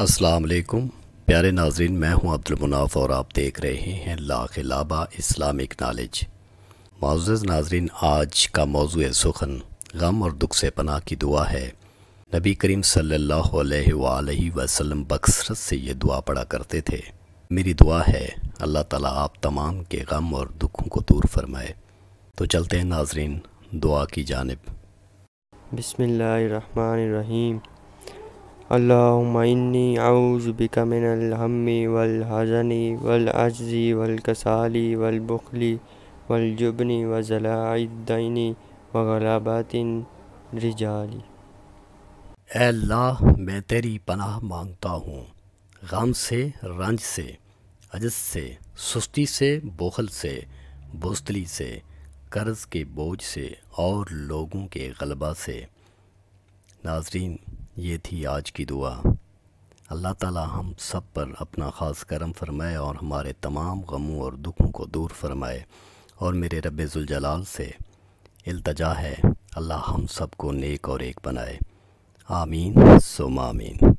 अस्सलाम वालेकुम प्यारे नाजरीन मैं हूं मुनाफ़ और आप देख रहे हैं ला खिलाबा इस्लामिक नॉलेज मोज़ नाजरीन आज का मौजू सुखन गम और दुख से पनाह की दुआ है नबी करीम सल्लल्लाहु अलैहि वसल्लम बकसरत से ये दुआ पढ़ा करते थे मेरी दुआ है अल्लाह ताला आप तमाम के गम और दुखों को दूर फरमाए तो चलते हैं नाजरीन दुआ की जानब बसमीम اللهم إني أعوذ بك من الهم والحزن والعجز والكسال والبخل والجبن وزلاع الدين وغلبات الرجال अल्लाह मैं तेरी पनाह मांगता हूँ गम से रंज से अजस से सुस्ती से बोखल से बोस्तली से कर्ज़ के बोझ से और लोगों के गलबा से नाजरीन ये थी आज की दुआ अल्लाह ताला हम सब पर अपना ख़ास करम फरमाए और हमारे तमाम गमों और दुखों को दूर फरमाए और मेरे रब्ज़ुलजलाल से अल्तजा है अल्लाह हम सब को नेक और एक बनाए आमीन सुमामीन